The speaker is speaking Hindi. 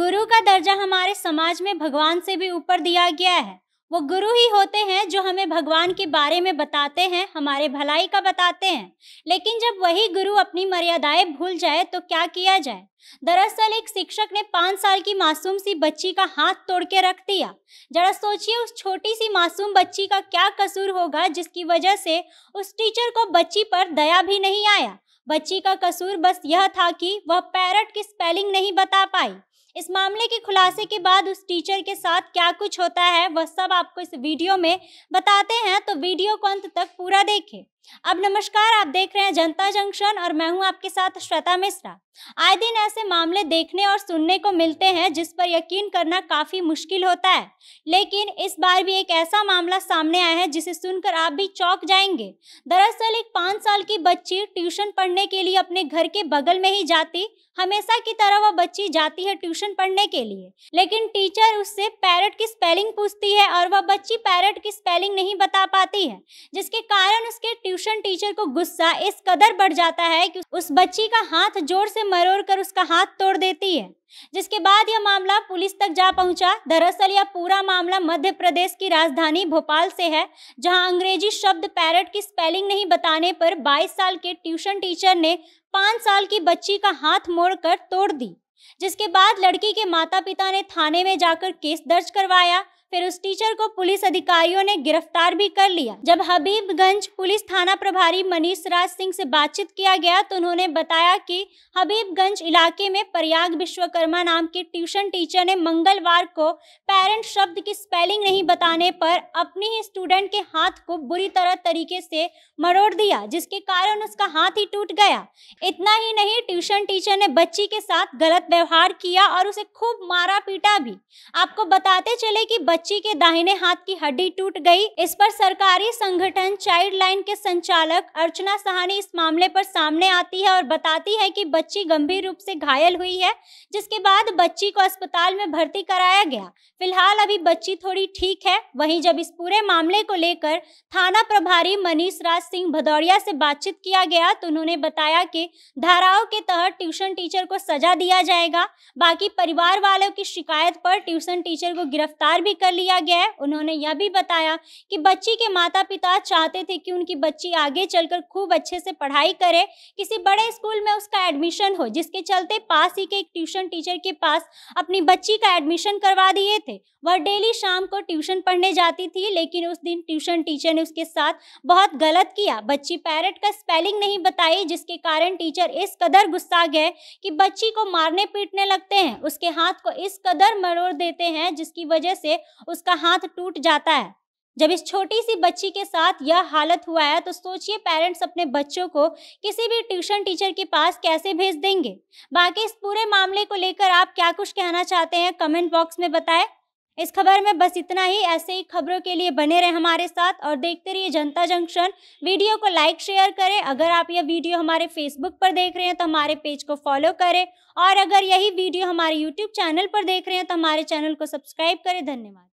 गुरु का दर्जा हमारे समाज में भगवान से भी ऊपर दिया गया है वो गुरु ही होते हैं जो हमें भगवान के बारे में बताते हैं हमारे भलाई का बताते हैं लेकिन जब वही गुरु अपनी मर्यादाएं भूल जाए तो क्या किया जाए दरअसल एक शिक्षक ने पाँच साल की मासूम सी बच्ची का हाथ तोड़ के रख दिया जरा सोचिए उस छोटी सी मासूम बच्ची का क्या कसूर होगा जिसकी वजह से उस टीचर को बच्ची पर दया भी नहीं आया बच्ची का कसूर बस यह था कि वह पैरट की स्पेलिंग नहीं बता पाई इस मामले के खुलासे के बाद उस टीचर के साथ क्या कुछ होता है वह सब आपको इस वीडियो में बताते हैं तो वीडियो को अंत तक पूरा देखें अब नमस्कार आप देख रहे हैं जनता जंक्शन और मैं हूं आपके साथ श्वेता मिश्रा आए दिन ऐसे मामले देखने और सुनने को मिलते हैं जिस पर यकीन करना काफी मुश्किल होता है लेकिन इस बार भी एक ऐसा मामला सामने आया है जिसे सुनकर आप भी चौंक जाएंगे दरअसल एक पाँच साल की बच्ची ट्यूशन पढ़ने के लिए अपने घर के बगल में ही जाती हमेशा की तरह वह बच्ची जाती है ट्यूशन पढ़ने के लिए लेकिन टीचर उससे पैरट की स्पेलिंग पूछती है और वह बच्ची पैरट की स्पेलिंग नहीं बता पाती है जिसके कारण उसके ट्यूशन टीचर को गुस्सा इस कदर बढ़ जाता है कि उस बच्ची का हाथ जोर से मरोड़ कर उसका हाथ तोड़ देती है जिसके बाद यह मामला पुलिस तक जा पहुंचा दरअसल यह पूरा मामला मध्य प्रदेश की राजधानी भोपाल से है जहां अंग्रेजी शब्द पैरट की स्पेलिंग नहीं बताने पर 22 साल के ट्यूशन टीचर ने 5 साल की बच्ची का हाथ मोड़कर तोड़ दी जिसके बाद लड़की के माता पिता ने थाने में जाकर केस दर्ज करवाया फिर उस टीचर को पुलिस अधिकारियों ने गिरफ्तार भी कर लिया जब हबीबगंज पुलिस थाना प्रभारी मनीष राज सिंह से बातचीत किया गया तो उन्होंने बताया कि हबीबगंज इलाके में प्रयाग विश्वकर्मा नाम के ट्यूशन टीचर ने मंगलवार को पेरेंट शब्द की स्पेलिंग नहीं बताने पर अपने ही स्टूडेंट के हाथ को बुरी तरह तरीके से मरोड़ दिया जिसके कारण उसका हाथ ही टूट गया इतना ही नहीं ट्यूशन टीचर ने बच्ची के साथ गलत व्यवहार किया और उसे खूब मारा पीटा भी आपको बताते चले कि बच्ची के दाहिने हाथ की हड्डी टूट गई इस पर सरकारी संगठन चाइल्ड लाइन के संचालक अर्चना सहानी इस मामले पर सामने आती है और बताती है कि बच्ची गंभीर रूप से घायल हुई है जिसके बाद बच्ची को अस्पताल में भर्ती कराया गया फिलहाल अभी बच्ची थोड़ी ठीक है वहीं जब इस पूरे मामले को लेकर थाना प्रभारी मनीष राज सिंह भदौरिया से बातचीत किया गया तो उन्होंने बताया कि धाराओं के तहत ट्यूशन टीचर को सजा दिया जाएगा बाकी परिवार वालों की शिकायत पर ट्यूशन टीचर को गिरफ्तार भी कर कर लिया गया है उन्होंने यह भी बताया कि बच्ची के माता पिता चाहते थे कि उनकी बच्ची आगे चलकर खूब अच्छे से पढ़ाई करे किसी बड़े स्कूल में उसका एडमिशन हो जिसके चलते पास ही के एक ट्यूशन टीचर के पास अपनी बच्ची का एडमिशन करवा दिए थे वह डेली शाम को ट्यूशन पढ़ने जाती थी लेकिन उस दिन ट्यूशन टीचर ने उसके साथ बहुत गलत किया बच्ची पैरट का स्पेलिंग नहीं बताई जिसके कारण टीचर इस कदर गुस्सा गए कि बच्ची को मारने पीटने लगते हैं उसके हाथ को इस कदर मरोड़ देते हैं जिसकी वजह से उसका हाथ टूट जाता है जब इस छोटी सी बच्ची के साथ यह हालत हुआ है तो सोचिए पेरेंट्स अपने बच्चों को किसी भी ट्यूशन टीचर के पास कैसे भेज देंगे बाकी इस पूरे मामले को लेकर आप क्या कुछ कहना चाहते हैं कमेंट बॉक्स में बताएं इस खबर में बस इतना ही ऐसे ही खबरों के लिए बने रहे हमारे साथ और देखते रहिए जनता जंक्शन वीडियो को लाइक शेयर करें अगर आप यह वीडियो हमारे फेसबुक पर देख रहे हैं तो हमारे पेज को फॉलो करें और अगर यही वीडियो हमारे यूट्यूब चैनल पर देख रहे हैं तो हमारे चैनल को सब्सक्राइब करें धन्यवाद